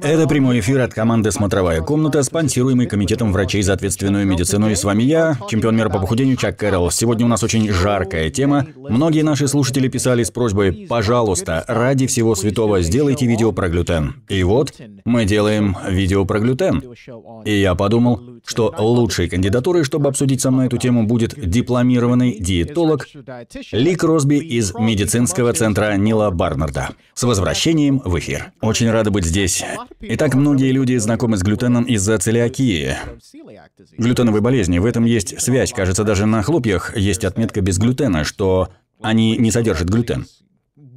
Это прямой эфир от команды «Смотровая комната», спонсируемый Комитетом врачей за ответственную медицину. И с вами я, чемпион мира по похудению Чак Кэрролл. Сегодня у нас очень жаркая тема. Многие наши слушатели писали с просьбой «Пожалуйста, ради всего святого, сделайте видео про глютен». И вот мы делаем видео про глютен. И я подумал, что лучшей кандидатурой, чтобы обсудить со мной эту тему, будет дипломированный диетолог Ли Кросби из медицинского центра Нила Барнарда. С возвращением в эфир. Очень рада быть здесь. Итак, многие люди знакомы с глютеном из-за целиакии, глютеновой болезни. В этом есть связь. Кажется, даже на хлопьях есть отметка без глютена, что они не содержат глютен.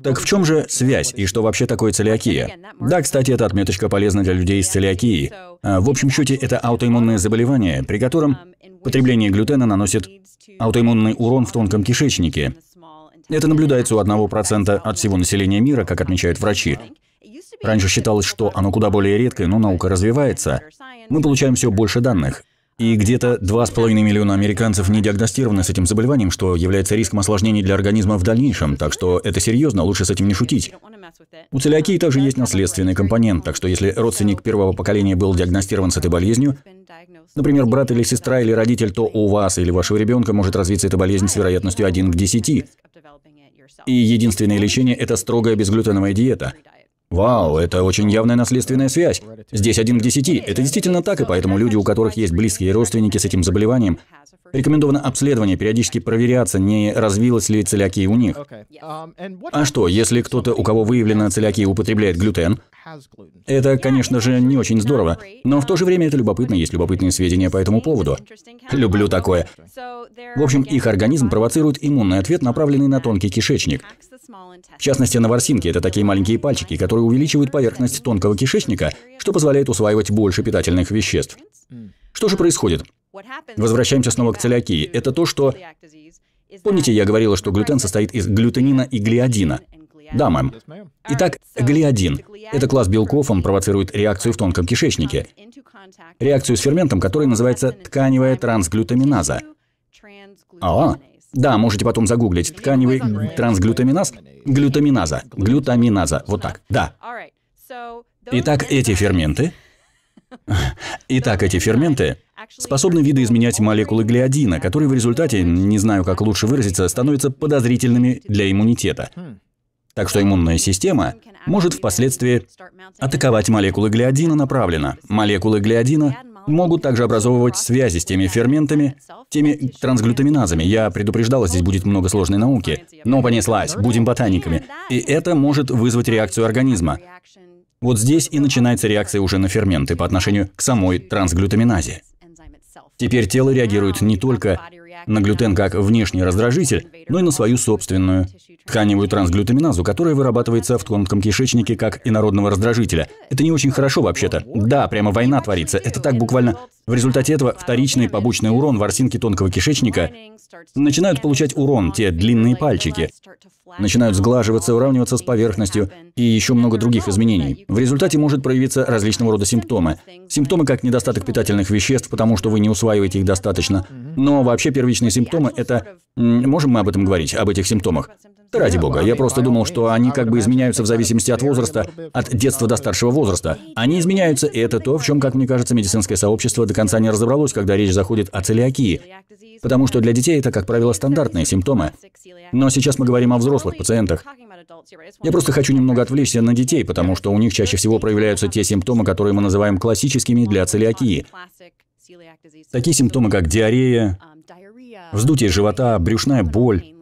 Так в чем же связь и что вообще такое целиакия? Да, кстати, эта отметочка полезна для людей с целиакией. А, в общем счете, это аутоиммунное заболевание, при котором потребление глютена наносит аутоиммунный урон в тонком кишечнике. Это наблюдается у 1% от всего населения мира, как отмечают врачи. Раньше считалось, что оно куда более редкое, но наука развивается. Мы получаем все больше данных. И um, где-то 2,5 миллиона американцев не диагностированы с этим заболеванием, что является риском осложнений для организма в дальнейшем, так что это серьезно, лучше с этим не шутить. У целиакии также есть наследственный компонент, так что если родственник первого поколения был диагностирован с этой болезнью, например, брат или сестра или родитель, то у вас или вашего ребенка может развиться эта болезнь с вероятностью 1 к 10. И единственное лечение – это строгая безглютеновая диета. Вау, это очень явная наследственная связь. Здесь один к десяти. Это действительно так, и поэтому люди, у которых есть близкие родственники с этим заболеванием, Рекомендовано обследование, периодически проверяться, не развилась ли целиакия у них. Um, а что, если кто-то, у кого выявлена целиакия, употребляет глютен? Это, конечно же, не очень здорово, но в то же время это любопытно, есть любопытные сведения по этому поводу. Люблю такое. В общем, их организм провоцирует иммунный ответ, направленный на тонкий кишечник. В частности, на ворсинке это такие маленькие пальчики, которые увеличивают поверхность тонкого кишечника, что позволяет усваивать больше питательных веществ. Что же происходит? Возвращаемся снова к целиакии. Это то, что... Помните, я говорила, что глютен состоит из глютенина и глиадина. Да, мэм. Итак, глиадин. Это класс белков, он провоцирует реакцию в тонком кишечнике. Реакцию с ферментом, который называется тканевая трансглютаминаза. А, да, можете потом загуглить. Тканевый трансглютаминаз, глютаминаза, глютаминаза, вот так, да. Итак, эти ферменты Итак, эти ферменты способны видоизменять молекулы глиодина, которые в результате, не знаю, как лучше выразиться, становятся подозрительными для иммунитета. Так что иммунная система может впоследствии атаковать молекулы глиодина направленно. Молекулы глиодина могут также образовывать связи с теми ферментами, теми трансглютаминазами. Я предупреждала, здесь будет много сложной науки. Но понеслась, будем ботаниками. И это может вызвать реакцию организма. Вот здесь и начинается реакция уже на ферменты по отношению к самой трансглютаминазе. Теперь тело реагирует не только на глютен как внешний раздражитель, но и на свою собственную тканевую трансглютаминазу, которая вырабатывается в тонком кишечнике как инородного раздражителя. Это не очень хорошо вообще-то. Да, прямо война творится. Это так буквально. В результате этого вторичный побочный урон ворсинки тонкого кишечника начинают получать урон те длинные пальчики начинают сглаживаться, выравниваться с поверхностью и еще много других изменений. В результате может проявиться различного рода симптомы. Симптомы как недостаток питательных веществ, потому что вы не усваиваете их достаточно. Но вообще первичные симптомы – это… Можем мы об этом говорить, об этих симптомах? Да ради бога, я просто думал, что они как бы изменяются в зависимости от возраста, от детства до старшего возраста. Они изменяются, и это то, в чем, как мне кажется, медицинское сообщество до конца не разобралось, когда речь заходит о целиакии. Потому что для детей это, как правило, стандартные симптомы. Но сейчас мы говорим о взрослых пациентах. Я просто хочу немного отвлечься на детей, потому что у них чаще всего проявляются те симптомы, которые мы называем классическими для целиакии. Такие симптомы, как диарея, вздутие живота, брюшная боль,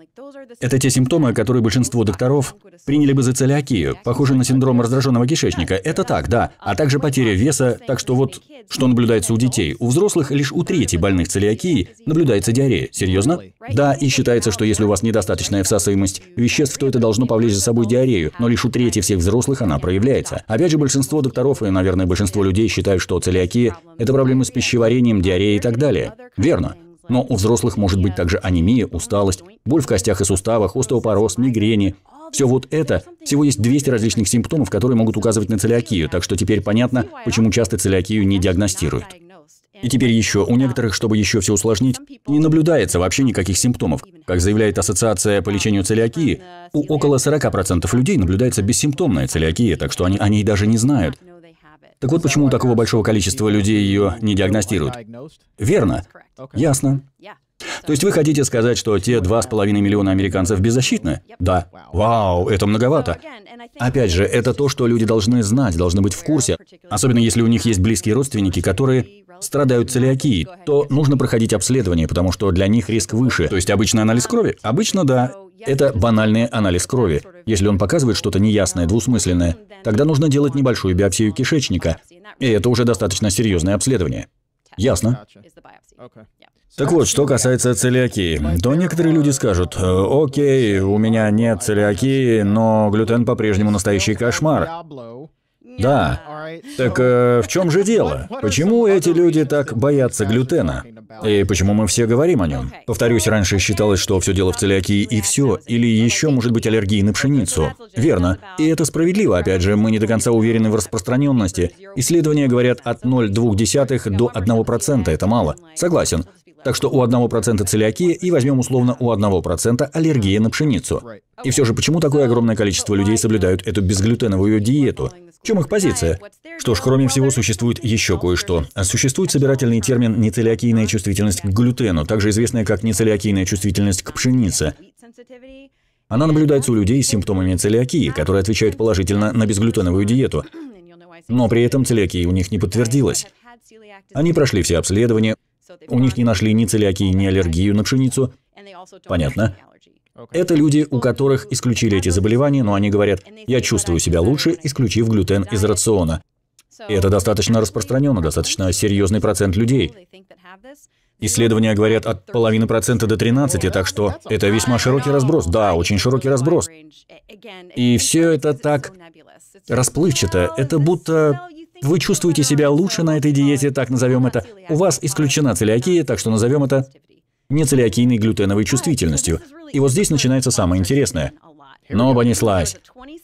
это те симптомы, которые большинство докторов приняли бы за целиакию, похожие на синдром раздраженного кишечника. Это так, да. А также потеря веса, так что вот, что наблюдается у детей. У взрослых лишь у трети больных целиакией наблюдается диарея. Серьезно? Да, и считается, что если у вас недостаточная всасываемость веществ, то это должно повлечь за собой диарею, но лишь у трети всех взрослых она проявляется. Опять же, большинство докторов и, наверное, большинство людей считают, что целиакия – это проблемы с пищеварением, диареей и так далее. Верно. Но у взрослых может быть также анемия, усталость, боль в костях и суставах, остеопороз, мигрени. Все вот это, всего есть 200 различных симптомов, которые могут указывать на целиакию, так что теперь понятно, почему часто целиакию не диагностируют. И теперь еще, у некоторых, чтобы еще все усложнить, не наблюдается вообще никаких симптомов. Как заявляет Ассоциация по лечению целиакии, у около 40% людей наблюдается бессимптомная целиакия, так что они о ней даже не знают. Так вот почему у такого большого количества людей ее не диагностируют. Верно. Ясно. То есть вы хотите сказать, что те 2,5 миллиона американцев беззащитны? Да. Вау, это многовато. Опять же, это то, что люди должны знать, должны быть в курсе. Особенно если у них есть близкие родственники, которые страдают целиакией, то нужно проходить обследование, потому что для них риск выше. То есть обычный анализ крови? Обычно да. Это банальный анализ крови. Если он показывает что-то неясное, двусмысленное, тогда нужно делать небольшую биопсию кишечника. И это уже достаточно серьезное обследование. Ясно. Так вот, что касается целиакии, то некоторые люди скажут, «Э, окей, у меня нет целиакии, но глютен по-прежнему настоящий кошмар. Да. Так э, в чем же дело? Почему эти люди так боятся глютена? И почему мы все говорим о нем? Повторюсь, раньше считалось, что все дело в целиакии и все, или еще может быть аллергии на пшеницу. Верно. И это справедливо, опять же, мы не до конца уверены в распространенности. Исследования говорят от 0,2 до 1%, это мало. Согласен. Так что у 1% целиакия и возьмем условно у 1% аллергия на пшеницу. И все же, почему такое огромное количество людей соблюдают эту безглютеновую диету? чем их позиция? Что ж, кроме всего, существует еще кое-что. Существует собирательный термин «нецелиакийная чувствительность к глютену», также известная как «нецелиакийная чувствительность к пшенице». Она наблюдается у людей с симптомами целиакии, которые отвечают положительно на безглютеновую диету. Но при этом целиакия у них не подтвердилась. Они прошли все обследования, у них не нашли ни целиакии, ни аллергию на пшеницу. Понятно. Это люди, у которых исключили эти заболевания, но они говорят, я чувствую себя лучше, исключив глютен из рациона. это достаточно распространенно, достаточно серьезный процент людей. Исследования говорят от половины процента до 13, так что это весьма широкий разброс. Да, очень широкий разброс. И все это так расплывчато. Это будто вы чувствуете себя лучше на этой диете, так назовем это. У вас исключена целиакия, так что назовем это нецелиакийной глютеновой чувствительностью. И вот здесь начинается самое интересное. Но понеслась.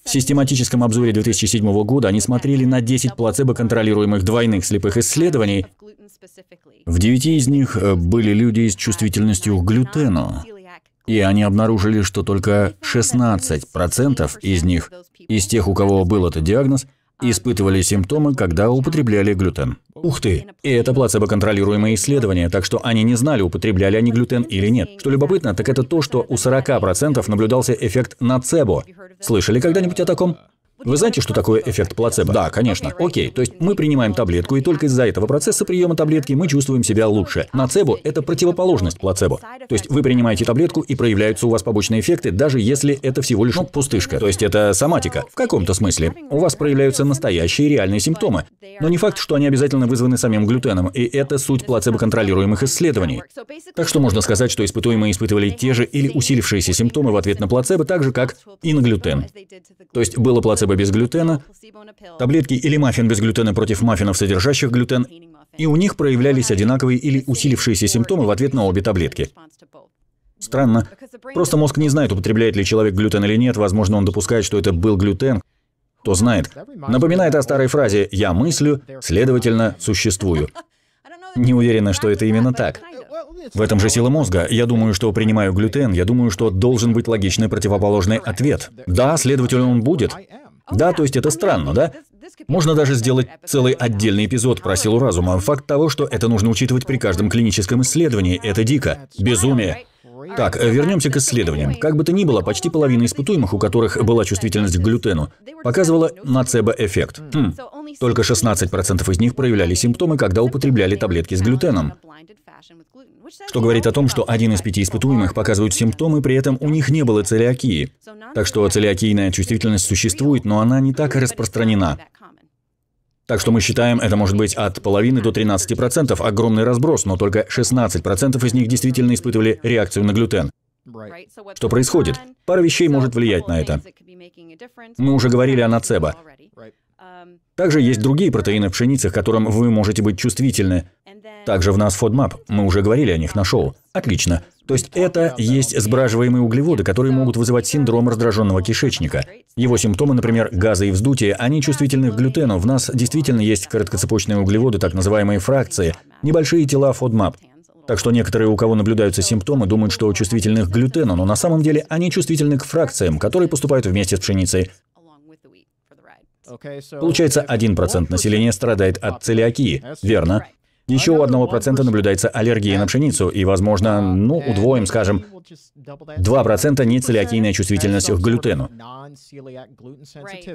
В систематическом обзоре 2007 года они смотрели на 10 плацебо-контролируемых двойных слепых исследований. В 9 из них э, были люди с чувствительностью к глютену. И они обнаружили, что только 16% из них, из тех, у кого был этот диагноз, испытывали симптомы, когда употребляли глютен. Ух ты! И это плацебо-контролируемое исследование, так что они не знали, употребляли они глютен или нет. Что любопытно, так это то, что у 40% наблюдался эффект нацебо. Слышали когда-нибудь о таком? Вы знаете, что такое эффект плацебо? Да, конечно. Окей, то есть мы принимаем таблетку, и только из-за этого процесса приема таблетки мы чувствуем себя лучше. Нацебо – это противоположность плацебо. То есть вы принимаете таблетку, и проявляются у вас побочные эффекты, даже если это всего лишь ну, пустышка. То есть это соматика. В каком-то смысле. У вас проявляются настоящие реальные симптомы. Но не факт, что они обязательно вызваны самим глютеном, и это суть плацебо-контролируемых исследований. Так что можно сказать, что испытуемые испытывали те же или усилившиеся симптомы в ответ на плацебо, так же, как и на глютен. То есть было плацебо хлеба без глютена, таблетки или маффин без глютена против маффинов, содержащих глютен, и у них проявлялись одинаковые или усилившиеся симптомы в ответ на обе таблетки. Странно. Просто мозг не знает, употребляет ли человек глютен или нет, возможно, он допускает, что это был глютен, кто знает. Напоминает о старой фразе «я мыслю, следовательно, существую». Не уверена, что это именно так. В этом же сила мозга. Я думаю, что принимаю глютен, я думаю, что должен быть логичный противоположный ответ. Да, следовательно, он будет. Да, то есть это странно, да? Можно даже сделать целый отдельный эпизод про силу разума. Факт того, что это нужно учитывать при каждом клиническом исследовании, это дико. Безумие. Так, э, вернемся к исследованиям. Как бы то ни было, почти половина испытуемых, у которых была чувствительность к глютену, показывала нацебо-эффект. Хм. Только 16% из них проявляли симптомы, когда употребляли таблетки с глютеном. Что говорит о том, что один из пяти испытуемых показывают симптомы, при этом у них не было целиакии. Так что целиакийная чувствительность существует, но она не так распространена. Так что мы считаем, это может быть от половины до 13%, огромный разброс, но только 16% из них действительно испытывали реакцию на глютен. Что происходит? Пара вещей может влиять на это. Мы уже говорили о нацебо. Um, Также есть другие протеины в пшенице, к которым вы можете быть чувствительны. Также в нас FODMAP, мы уже говорили о них Нашел. Отлично. То есть это есть сбраживаемые углеводы, которые могут вызывать синдром раздраженного кишечника. Его симптомы, например, газы и вздутие, они чувствительны к глютену. В нас действительно есть короткоцепочные углеводы, так называемые фракции, небольшие тела FODMAP. Так что некоторые, у кого наблюдаются симптомы, думают, что чувствительны к глютену, но на самом деле они чувствительны к фракциям, которые поступают вместе с пшеницей. Получается, 1% населения страдает от целиакии, верно? Еще у 1% наблюдается аллергия на пшеницу, и, возможно, uh, ну, удвоим, скажем, 2% нецелиакийная чувствительность к глютену.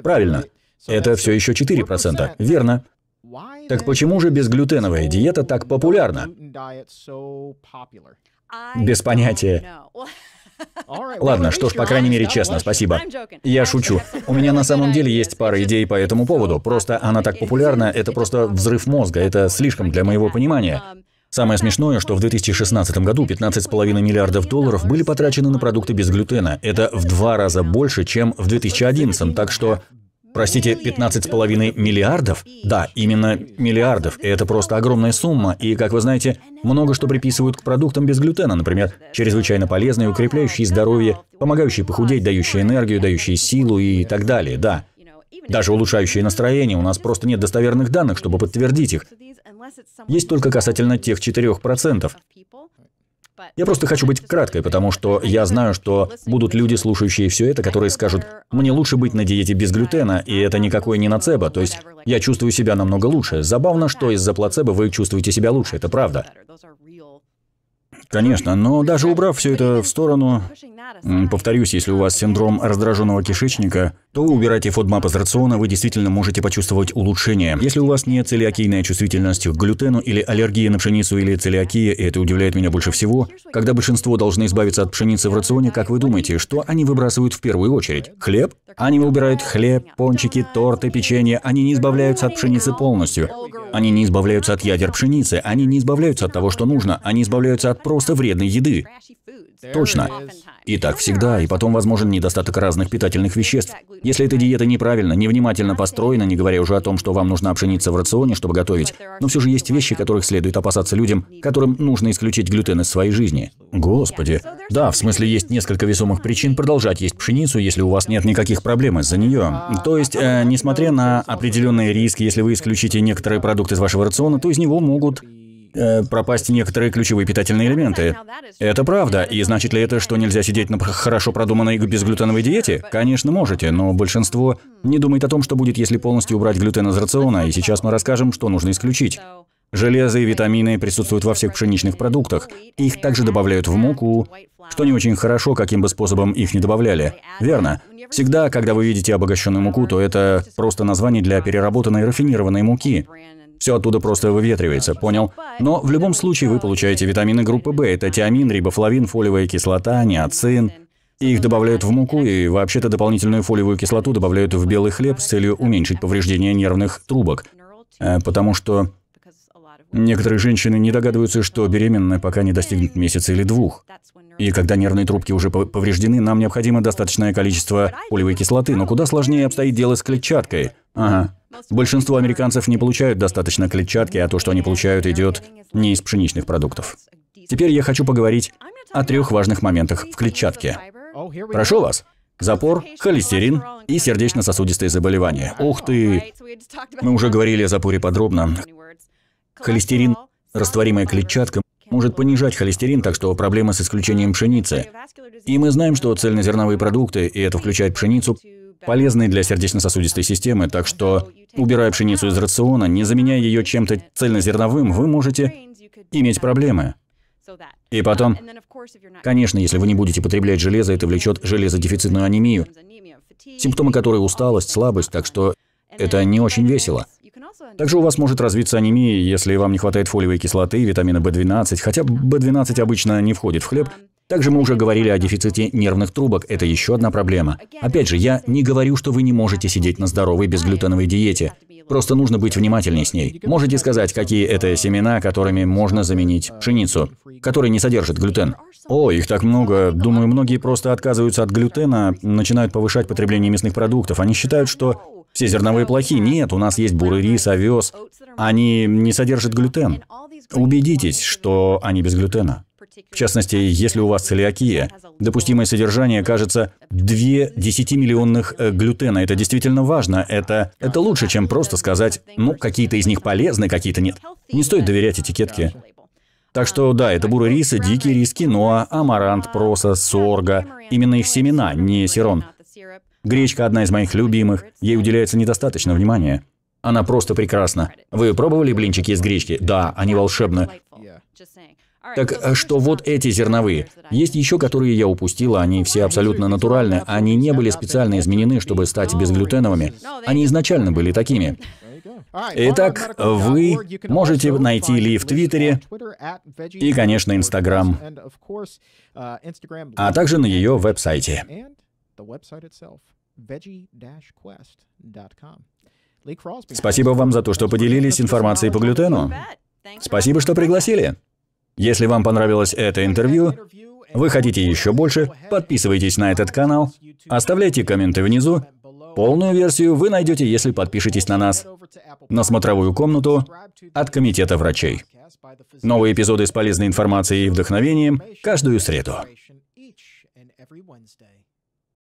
Правильно. Это все еще 4%, верно? Так почему же безглютеновая диета так популярна? Без понятия. Ладно, что ж, по крайней мере, честно, спасибо. Я шучу. У меня на самом деле есть пара идей по этому поводу. Просто um, она так популярна, это просто взрыв мозга, это слишком для моего понимания. Um, Самое смешное, что в 2016 году 15,5 миллиардов долларов были потрачены на продукты без глютена. Это в два раза больше, чем в 2011, так что Простите, 15,5 миллиардов? Да, именно миллиардов. И это просто огромная сумма. И, как вы знаете, много что приписывают к продуктам без глютена, например, чрезвычайно полезные, укрепляющие здоровье, помогающие похудеть, дающие энергию, дающие силу и так далее, да. Даже улучшающие настроение, у нас просто нет достоверных данных, чтобы подтвердить их. Есть только касательно тех 4%. Я просто хочу быть краткой, потому что я знаю, что будут люди, слушающие все это, которые скажут, мне лучше быть на диете без глютена, и это никакое не нацебо, то есть я чувствую себя намного лучше. Забавно, что из-за плацебо вы чувствуете себя лучше, это правда. Конечно, но даже убрав все это в сторону, Повторюсь, если у вас синдром раздраженного кишечника, то убирайте FODMAP из рациона, вы действительно можете почувствовать улучшение. Если у вас не целиакийная чувствительность к глютену или аллергия на пшеницу или целиакия, и это удивляет меня больше всего, когда большинство должны избавиться от пшеницы в рационе, как вы думаете, что они выбрасывают в первую очередь? Хлеб? Они выбирают хлеб, пончики, торты, печенье. Они не избавляются от пшеницы полностью. Они не избавляются от ядер пшеницы. Они не избавляются от того, что нужно. Они избавляются от просто вредной еды. Точно. И так всегда, и потом возможен недостаток разных питательных веществ. Если эта диета неправильно, невнимательно построена, не говоря уже о том, что вам нужна пшеница в рационе, чтобы готовить, но все же есть вещи, которых следует опасаться людям, которым нужно исключить глютен из своей жизни. Господи. Да, в смысле есть несколько весомых причин продолжать есть пшеницу, если у вас нет никаких проблем из-за нее. То есть, э, несмотря на определенные риски, если вы исключите некоторые продукты из вашего рациона, то из него могут Э, пропасть некоторые ключевые питательные элементы. Это правда. И значит ли это, что нельзя сидеть на хорошо продуманной безглютеновой диете? Конечно, можете, но большинство не думает о том, что будет, если полностью убрать глютен из рациона, и сейчас мы расскажем, что нужно исключить. Железо и витамины присутствуют во всех пшеничных продуктах. Их также добавляют в муку, что не очень хорошо, каким бы способом их не добавляли. Верно. Всегда, когда вы видите обогащенную муку, то это просто название для переработанной рафинированной муки. Все оттуда просто выветривается, понял? Но в любом случае вы получаете витамины группы В. Это тиамин, рибофлавин, фолиевая кислота, неоцин. Их добавляют в муку и вообще-то дополнительную фолиевую кислоту добавляют в белый хлеб с целью уменьшить повреждение нервных трубок. Э, потому что некоторые женщины не догадываются, что беременная пока не достигнет месяца или двух. И когда нервные трубки уже повреждены, нам необходимо достаточное количество фолиевой кислоты, но куда сложнее обстоит дело с клетчаткой. Ага, Большинство американцев не получают достаточно клетчатки, а то, что они получают, идет не из пшеничных продуктов. Теперь я хочу поговорить о трех важных моментах в клетчатке. Прошу вас. Запор, холестерин и сердечно-сосудистые заболевания. Ух ты! Мы уже говорили о запоре подробно. Холестерин, растворимая клетчатка, может понижать холестерин, так что проблема с исключением пшеницы. И мы знаем, что цельнозерновые продукты, и это включает пшеницу, полезные для сердечно-сосудистой системы, так что, убирая пшеницу из рациона, не заменяя ее чем-то цельнозерновым, вы можете иметь проблемы. И потом, конечно, если вы не будете потреблять железо, это влечет железодефицитную анемию, симптомы которой усталость, слабость, так что это не очень весело. Также у вас может развиться анемия, если вам не хватает фолиевой кислоты, и витамина B12, хотя B12 обычно не входит в хлеб. Также мы уже говорили о дефиците нервных трубок, это еще одна проблема. Опять же, я не говорю, что вы не можете сидеть на здоровой безглютеновой диете. Просто нужно быть внимательнее с ней. Можете сказать, какие это семена, которыми можно заменить пшеницу, которые не содержат глютен? О, их так много. Думаю, многие просто отказываются от глютена, начинают повышать потребление мясных продуктов. Они считают, что все зерновые плохи. Нет, у нас есть бурый рис, овес. Они не содержат глютен. Убедитесь, что они без глютена. В частности, если у вас целиакия, допустимое содержание кажется 2 10-миллионных э, глютена. Это действительно важно. Это, это лучше, чем просто сказать, ну, какие-то из них полезны, какие-то нет. Не стоит доверять этикетке. Так что да, это бурый рис и дикий рис киноа, амарант, проса, сорга. Именно их семена, не сирон. Гречка одна из моих любимых, ей уделяется недостаточно внимания. Она просто прекрасна. Вы пробовали блинчики из гречки? Да, они волшебны. Так а что вот эти зерновые. Есть еще, которые я упустила, они все абсолютно натуральны. Они не были специально изменены, чтобы стать безглютеновыми. Они изначально были такими. Итак, вы можете найти Ли в Твиттере и, конечно, Инстаграм, uh, а также на ее веб-сайте the website itself, veggie-quest.com. Спасибо вам за то, что поделились информацией по глютену. Спасибо, что пригласили. Если вам понравилось это интервью, вы хотите еще больше, подписывайтесь на этот канал, оставляйте комменты внизу. Полную версию вы найдете, если подпишетесь на нас, на смотровую комнату от Комитета врачей. Новые эпизоды с полезной информацией и вдохновением каждую среду.